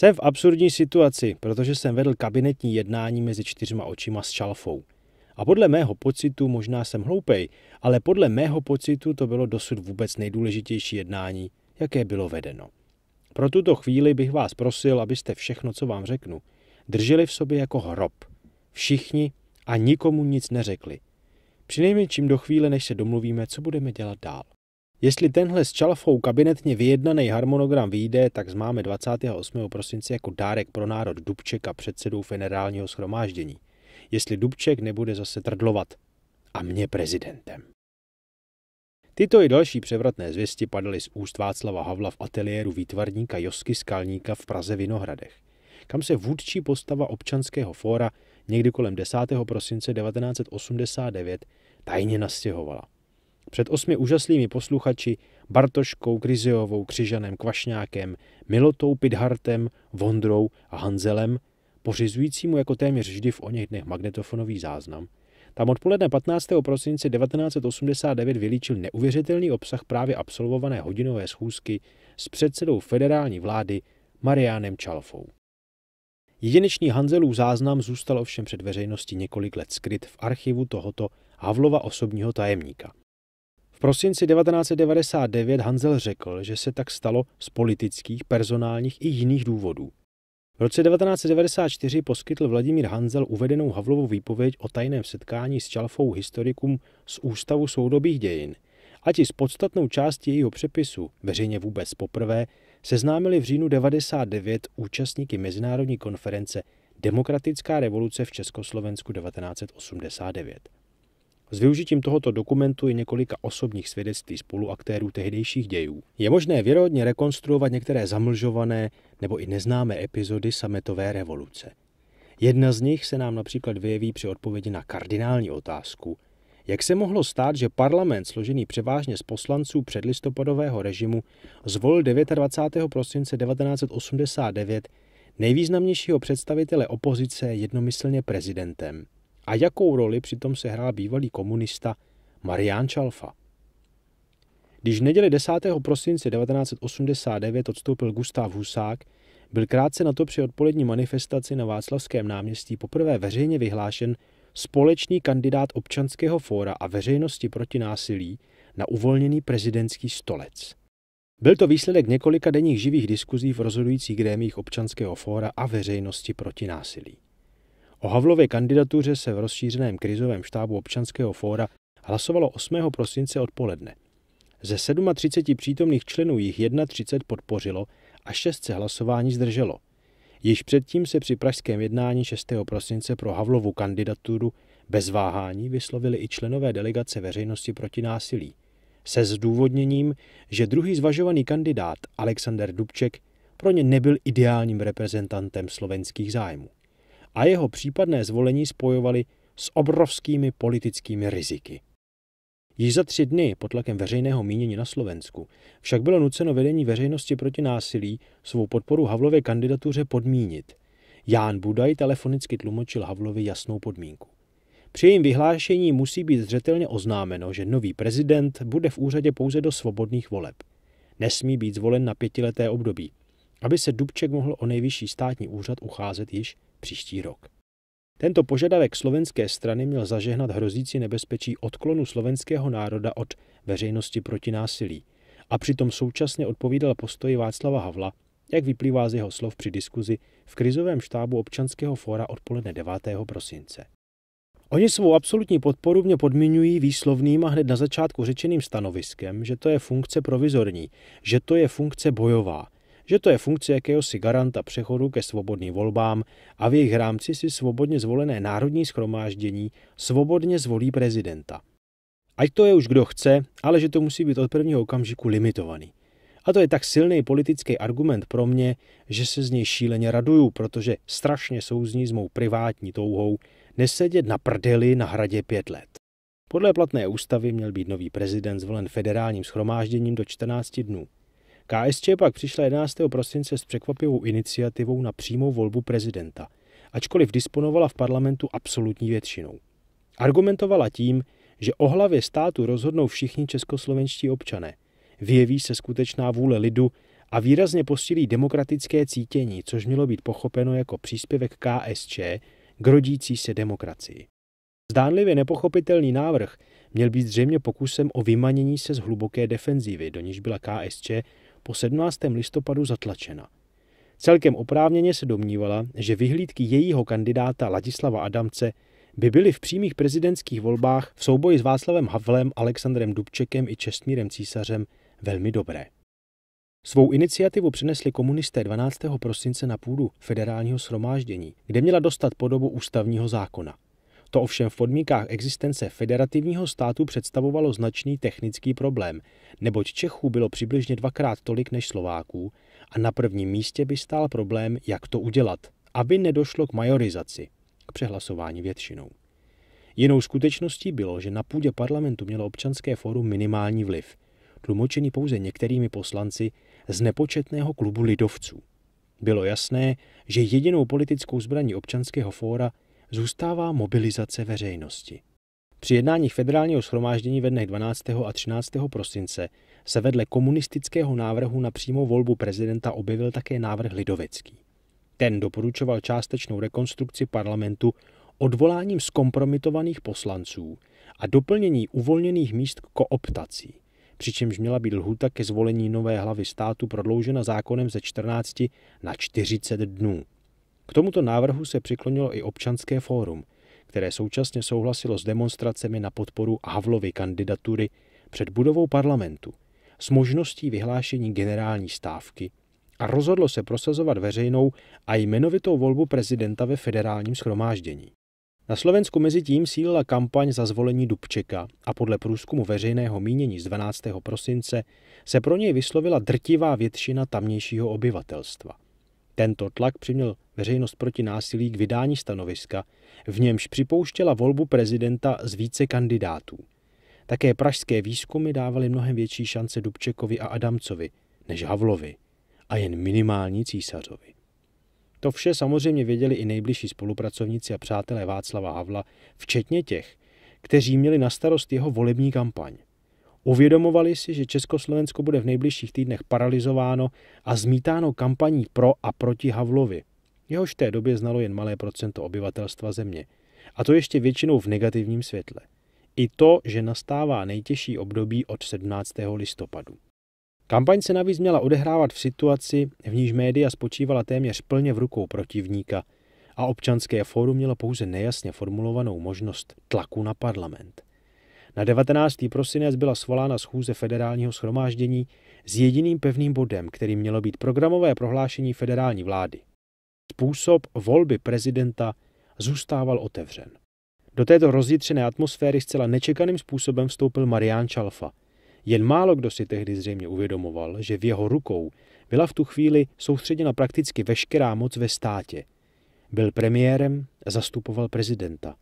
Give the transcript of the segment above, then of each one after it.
Jsem v absurdní situaci, protože jsem vedl kabinetní jednání mezi čtyřma očima s Čalfou. A podle mého pocitu, možná jsem hloupej, ale podle mého pocitu to bylo dosud vůbec nejdůležitější jednání, jaké bylo vedeno. Pro tuto chvíli bych vás prosil, abyste všechno, co vám řeknu, drželi v sobě jako hrob. Všichni a nikomu nic neřekli. Přinejmenším do chvíle, než se domluvíme, co budeme dělat dál. Jestli tenhle s čalfou kabinetně vyjednaný harmonogram vyjde, tak zmáme 28. prosince jako dárek pro národ Dubčeka předsedou federálního schromáždění. Jestli Dubček nebude zase trdlovat. A mě prezidentem. Tyto i další převratné zvěsti padaly z úst Václava Havla v ateliéru výtvarníka Josky Skalníka v Praze Vinohradech, kam se vůdčí postava občanského fóra někdy kolem 10. prosince 1989 tajně nastěhovala. Před osmi úžaslými posluchači Bartoškou, Kryziovou, Křižanem, Kvašňákem, Milotou, Pidhartem, Vondrou a Hanzelem, pořizujícímu jako téměř vždy v něch dnech magnetofonový záznam, tam odpoledne 15. prosince 1989 vylíčil neuvěřitelný obsah právě absolvované hodinové schůzky s předsedou federální vlády Mariánem Čalfou. Jedinečný Hanzelův záznam zůstal ovšem před veřejností několik let skryt v archivu tohoto Havlova osobního tajemníka prosinci 1999 Hanzel řekl, že se tak stalo z politických, personálních i jiných důvodů. V roce 1994 poskytl Vladimír Hanzel uvedenou havlovou výpověď o tajném setkání s Čalfou historikům z Ústavu soudobých dějin – Ať ti s podstatnou částí jejího přepisu, veřejně vůbec poprvé, seznámili v říjnu 99 účastníky mezinárodní konference Demokratická revoluce v Československu 1989. S využitím tohoto dokumentu i několika osobních svědectví spoluaktérů tehdejších dějů je možné věrohodně rekonstruovat některé zamlžované nebo i neznámé epizody sametové revoluce. Jedna z nich se nám například vyjeví při odpovědi na kardinální otázku, jak se mohlo stát, že parlament složený převážně z poslanců předlistopadového režimu zvolil 29. prosince 1989 nejvýznamnějšího představitele opozice jednomyslně prezidentem – a jakou roli přitom hrál bývalý komunista Marián Čalfa. Když v neděli 10. prosince 1989 odstoupil Gustav Husák, byl krátce na to při odpolední manifestaci na Václavském náměstí poprvé veřejně vyhlášen společný kandidát občanského fóra a veřejnosti proti násilí na uvolněný prezidentský stolec. Byl to výsledek několika denních živých diskuzí v rozhodujících grémích občanského fóra a veřejnosti proti násilí. O Havlově kandidatuře se v rozšířeném krizovém štábu občanského fóra hlasovalo 8. prosince odpoledne. Ze 37 přítomných členů jich 31 podpořilo a 6 se hlasování zdrželo. Již předtím se při pražském jednání 6. prosince pro Havlovu kandidaturu bez váhání vyslovili i členové delegace veřejnosti proti násilí. Se zdůvodněním, že druhý zvažovaný kandidát Alexander Dubček pro ně nebyl ideálním reprezentantem slovenských zájmů a jeho případné zvolení spojovali s obrovskými politickými riziky. Již za tři dny pod tlakem veřejného mínění na Slovensku však bylo nuceno vedení veřejnosti proti násilí svou podporu Havlově kandidatuře podmínit. Ján Budaj telefonicky tlumočil Havlovi jasnou podmínku. Při jejím vyhlášení musí být zřetelně oznámeno, že nový prezident bude v úřadě pouze do svobodných voleb. Nesmí být zvolen na pětileté období, aby se Dubček mohl o nejvyšší státní úřad ucházet již příští rok. Tento požadavek slovenské strany měl zažehnat hrozící nebezpečí odklonu slovenského národa od veřejnosti proti násilí a přitom současně odpovídal postoji Václava Havla, jak vyplývá z jeho slov při diskuzi v krizovém štábu občanského fóra odpoledne 9. prosince. Oni svou absolutní podporu mě podmiňují výslovným a hned na začátku řečeným stanoviskem, že to je funkce provizorní, že to je funkce bojová, že to je funkce jakéhosi garanta přechodu ke svobodným volbám a v jejich rámci si svobodně zvolené národní schromáždění svobodně zvolí prezidenta. Ať to je už kdo chce, ale že to musí být od prvního okamžiku limitovaný. A to je tak silný politický argument pro mě, že se z něj šíleně raduju, protože strašně souzní s mou privátní touhou nesedět na prdeli na hradě pět let. Podle platné ústavy měl být nový prezident zvolen federálním schromážděním do 14 dnů. KSČ pak přišla 11. prosince s překvapivou iniciativou na přímou volbu prezidenta, ačkoliv disponovala v parlamentu absolutní většinou. Argumentovala tím, že o hlavě státu rozhodnou všichni českoslovenští občané. Vyjeví se skutečná vůle lidu a výrazně posílí demokratické cítění, což mělo být pochopeno jako příspěvek KSČ k rodící se demokracii. Zdánlivě nepochopitelný návrh měl být zřejmě pokusem o vymanění se z hluboké defenzívy, do níž byla KSČ po 17. listopadu zatlačena. Celkem oprávněně se domnívala, že vyhlídky jejího kandidáta Ladislava Adamce by byly v přímých prezidentských volbách v souboji s Václavem Havlem, Alexandrem Dubčekem i Čestmírem Císařem velmi dobré. Svou iniciativu přinesli komunisté 12. prosince na půdu federálního shromáždění, kde měla dostat podobu ústavního zákona. To ovšem v podmínkách existence federativního státu představovalo značný technický problém, neboť Čechů bylo přibližně dvakrát tolik než Slováků a na prvním místě by stál problém, jak to udělat, aby nedošlo k majorizaci, k přehlasování většinou. Jinou skutečností bylo, že na půdě parlamentu mělo občanské fórum minimální vliv, tlumočený pouze některými poslanci z nepočetného klubu lidovců. Bylo jasné, že jedinou politickou zbraní občanského fóra zůstává mobilizace veřejnosti. Při jednání federálního schromáždění ve dnech 12. a 13. prosince se vedle komunistického návrhu na přímou volbu prezidenta objevil také návrh Lidovecký. Ten doporučoval částečnou rekonstrukci parlamentu odvoláním zkompromitovaných poslanců a doplnění uvolněných míst kooptací, přičemž měla být lhůta ke zvolení nové hlavy státu prodloužena zákonem ze 14 na 40 dnů. K tomuto návrhu se přiklonilo i občanské fórum, které současně souhlasilo s demonstracemi na podporu Havlovy kandidatury před budovou parlamentu s možností vyhlášení generální stávky a rozhodlo se prosazovat veřejnou a jmenovitou volbu prezidenta ve federálním schromáždění. Na Slovensku mezi tím sílila kampaň za zvolení Dubčeka a podle průzkumu veřejného mínění z 12. prosince se pro něj vyslovila drtivá většina tamnějšího obyvatelstva – tento tlak přiměl veřejnost proti násilí k vydání stanoviska, v němž připouštěla volbu prezidenta z více kandidátů. Také pražské výzkumy dávaly mnohem větší šance Dubčekovi a Adamcovi než Havlovi a jen minimální císařovi. To vše samozřejmě věděli i nejbližší spolupracovníci a přátelé Václava Havla, včetně těch, kteří měli na starost jeho volební kampaň. Uvědomovali si, že Československo bude v nejbližších týdnech paralizováno a zmítáno kampaní pro a proti Havlovi. Jehož té době znalo jen malé procento obyvatelstva země. A to ještě většinou v negativním světle. I to, že nastává nejtěžší období od 17. listopadu. Kampaň se navíc měla odehrávat v situaci, v níž média spočívala téměř plně v rukou protivníka a občanské fórum mělo pouze nejasně formulovanou možnost tlaku na parlament. Na 19. prosinec byla svolána schůze federálního schromáždění s jediným pevným bodem, který mělo být programové prohlášení federální vlády. Způsob volby prezidenta zůstával otevřen. Do této rozjitřené atmosféry zcela nečekaným způsobem vstoupil Marián Čalfa. Jen málo kdo si tehdy zřejmě uvědomoval, že v jeho rukou byla v tu chvíli soustředěna prakticky veškerá moc ve státě. Byl premiérem, zastupoval prezidenta.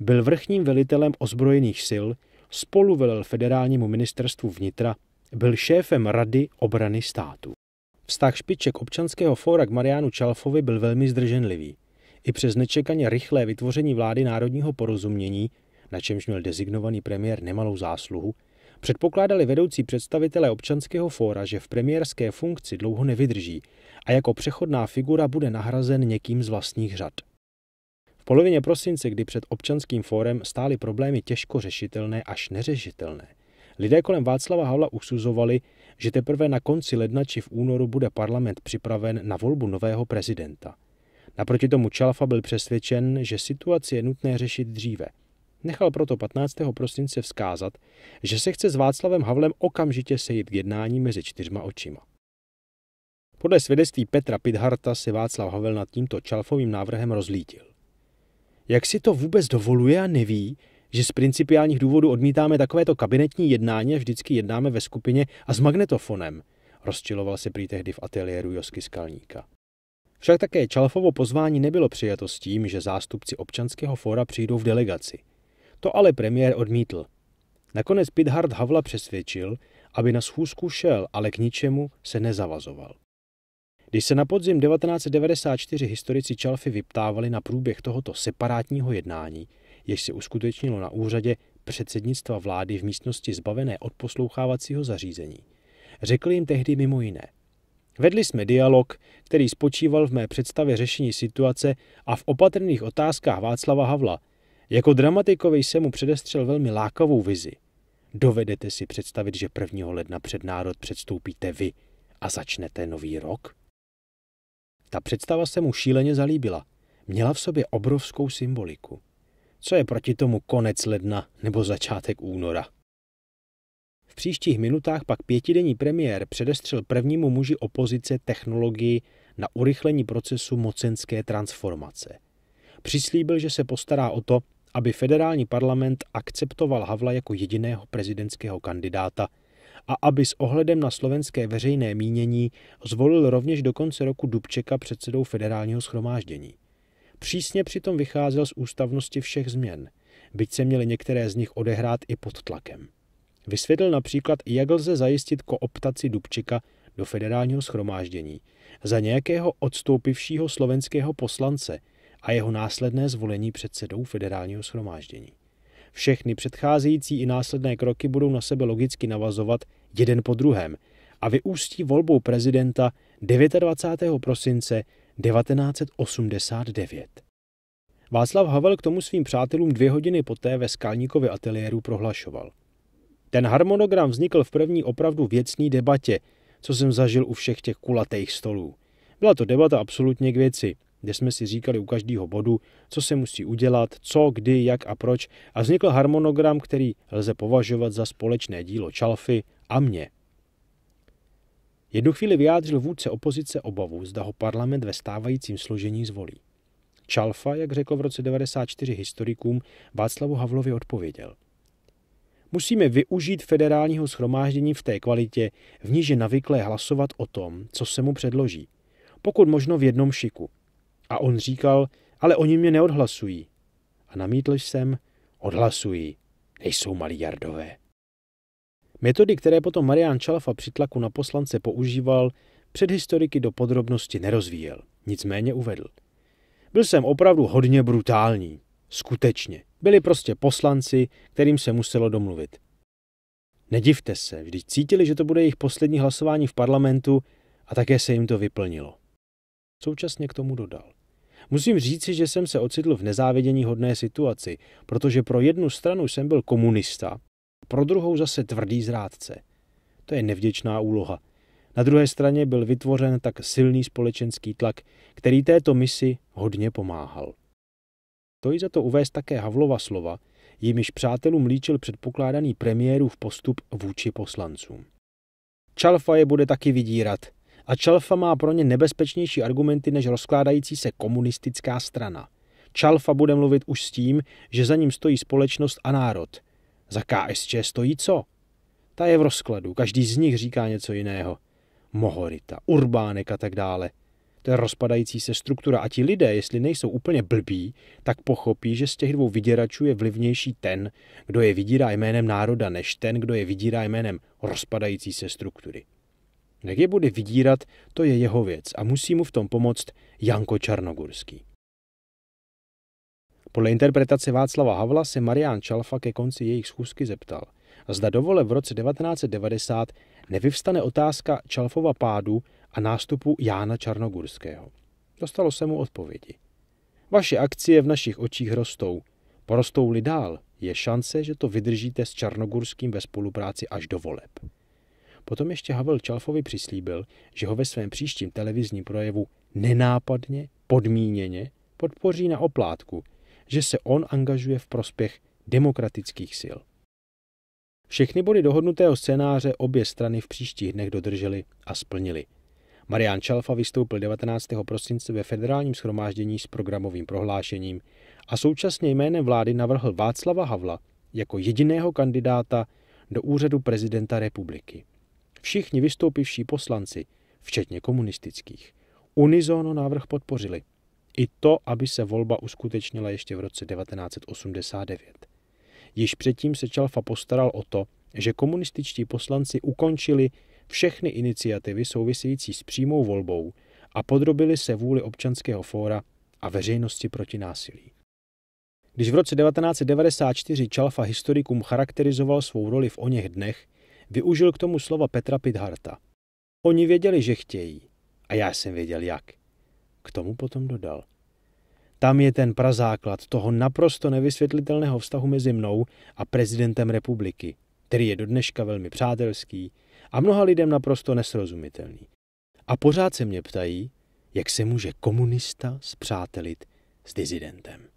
Byl vrchním velitelem ozbrojených sil, spolu velel federálnímu ministerstvu vnitra, byl šéfem Rady obrany státu. Vztah špiček občanského fóra k Marianu Čalfovi byl velmi zdrženlivý. I přes nečekaně rychlé vytvoření vlády národního porozumění, na čemž měl dezignovaný premiér nemalou zásluhu, předpokládali vedoucí představitelé občanského fóra, že v premiérské funkci dlouho nevydrží a jako přechodná figura bude nahrazen někým z vlastních řad. V polovině prosince, kdy před občanským fórem stály problémy těžko řešitelné až neřešitelné, lidé kolem Václava Havla usuzovali, že teprve na konci ledna či v únoru bude parlament připraven na volbu nového prezidenta. Naproti tomu Čalfa byl přesvědčen, že situaci je nutné řešit dříve. Nechal proto 15. prosince vzkázat, že se chce s Václavem Havlem okamžitě sejít k jednání mezi čtyřma očima. Podle svědectví Petra Pidharta se Václav Havel nad tímto Čalfovým návrhem rozlítil. Jak si to vůbec dovoluje a neví, že z principiálních důvodů odmítáme takovéto kabinetní jednání a vždycky jednáme ve skupině a s magnetofonem, rozčiloval se prý tehdy v ateliéru Josky Skalníka. Však také Čalfovo pozvání nebylo přijato s tím, že zástupci občanského fóra přijdou v delegaci. To ale premiér odmítl. Nakonec Pithard Havla přesvědčil, aby na schůzku šel, ale k ničemu se nezavazoval. Když se na podzim 1994 historici Čalfy vyptávali na průběh tohoto separátního jednání, jež se uskutečnilo na úřadě předsednictva vlády v místnosti zbavené poslouchávacího zařízení, řekl jim tehdy mimo jiné. Vedli jsme dialog, který spočíval v mé představě řešení situace a v opatrných otázkách Václava Havla. Jako dramatikovi jsem mu předestřel velmi lákavou vizi. Dovedete si představit, že 1. ledna před národ předstoupíte vy a začnete nový rok? Ta představa se mu šíleně zalíbila. Měla v sobě obrovskou symboliku. Co je proti tomu konec ledna nebo začátek února? V příštích minutách pak pětidenní premiér předestřel prvnímu muži opozice technologii na urychlení procesu mocenské transformace. Přislíbil, že se postará o to, aby federální parlament akceptoval Havla jako jediného prezidentského kandidáta – a aby s ohledem na slovenské veřejné mínění zvolil rovněž do konce roku Dubčeka předsedou federálního schromáždění. Přísně přitom vycházel z ústavnosti všech změn, byť se měly některé z nich odehrát i pod tlakem. Vysvětlil například, jak lze zajistit kooptaci Dubčeka do federálního schromáždění za nějakého odstoupivšího slovenského poslance a jeho následné zvolení předsedou federálního schromáždění. Všechny předcházející i následné kroky budou na sebe logicky navazovat jeden po druhém a vyústí volbou prezidenta 29. prosince 1989. Václav Havel k tomu svým přátelům dvě hodiny poté ve Skalníkově ateliéru prohlašoval. Ten harmonogram vznikl v první opravdu věcné debatě, co jsem zažil u všech těch kulatých stolů. Byla to debata absolutně k věci kde jsme si říkali u každého bodu, co se musí udělat, co, kdy, jak a proč a vznikl harmonogram, který lze považovat za společné dílo Čalfy a mě. Jednu chvíli vyjádřil vůdce opozice obavu, zda ho parlament ve stávajícím složení zvolí. Čalfa, jak řekl v roce 94 historikům, Václavu Havlovi odpověděl. Musíme využít federálního schromáždění v té kvalitě, v níž je navyklé hlasovat o tom, co se mu předloží. Pokud možno v jednom šiku – a on říkal, ale oni mě neodhlasují. A namítl jsem, odhlasují, nejsou jardové. Metody, které potom Marian Čalfa při tlaku na poslance používal, před historiky do podrobnosti nerozvíjel, nicméně uvedl. Byl jsem opravdu hodně brutální. Skutečně. Byli prostě poslanci, kterým se muselo domluvit. Nedivte se, vždyť cítili, že to bude jejich poslední hlasování v parlamentu a také se jim to vyplnilo. Současně k tomu dodal. Musím říci, že jsem se ocitl v nezávidění hodné situaci, protože pro jednu stranu jsem byl komunista, pro druhou zase tvrdý zrádce. To je nevděčná úloha. Na druhé straně byl vytvořen tak silný společenský tlak, který této misi hodně pomáhal. To i za to uvést také Havlova slova, jimiž přátelům líčil předpokládaný premiérův postup vůči poslancům. Čalfa je bude taky vydírat, a Čalfa má pro ně nebezpečnější argumenty než rozkládající se komunistická strana. Čalfa bude mluvit už s tím, že za ním stojí společnost a národ. Za KSČ stojí co? Ta je v rozkladu, každý z nich říká něco jiného. Mohorita, Urbánek a tak dále. To je rozpadající se struktura a ti lidé, jestli nejsou úplně blbí, tak pochopí, že z těch dvou vyděračů je vlivnější ten, kdo je vydírá jménem národa, než ten, kdo je vydírá jménem rozpadající se struktury. Jak je bude vydírat, to je jeho věc a musí mu v tom pomoct Janko Čarnogurský. Podle interpretace Václava Havla se Marián Čalfa ke konci jejich schůzky zeptal, zda dovole v roce 1990 nevyvstane otázka Čalfova pádu a nástupu Jána Čarnogurského. Dostalo se mu odpovědi. Vaše akcie v našich očích rostou. Porostou-li dál, je šance, že to vydržíte s Čarnogurským ve spolupráci až do voleb. Potom ještě Havel Čalfovi přislíbil, že ho ve svém příštím televizním projevu nenápadně, podmíněně podpoří na oplátku, že se on angažuje v prospěch demokratických sil. Všechny body dohodnutého scénáře obě strany v příštích dnech dodržely a splnily. Marian Čalfa vystoupil 19. prosince ve federálním schromáždění s programovým prohlášením a současně jménem vlády navrhl Václava Havla jako jediného kandidáta do úřadu prezidenta republiky. Všichni vystoupivší poslanci, včetně komunistických, unizono návrh podpořili. I to, aby se volba uskutečnila ještě v roce 1989. Již předtím se Čalfa postaral o to, že komunističtí poslanci ukončili všechny iniciativy související s přímou volbou a podrobili se vůli občanského fóra a veřejnosti proti násilí. Když v roce 1994 Čalfa historikům charakterizoval svou roli v oněch dnech, Využil k tomu slova Petra Pidharta. Oni věděli, že chtějí. A já jsem věděl jak. K tomu potom dodal. Tam je ten prazáklad toho naprosto nevysvětlitelného vztahu mezi mnou a prezidentem republiky, který je dodneška velmi přátelský a mnoha lidem naprosto nesrozumitelný. A pořád se mě ptají, jak se může komunista spřátelit s dizidentem.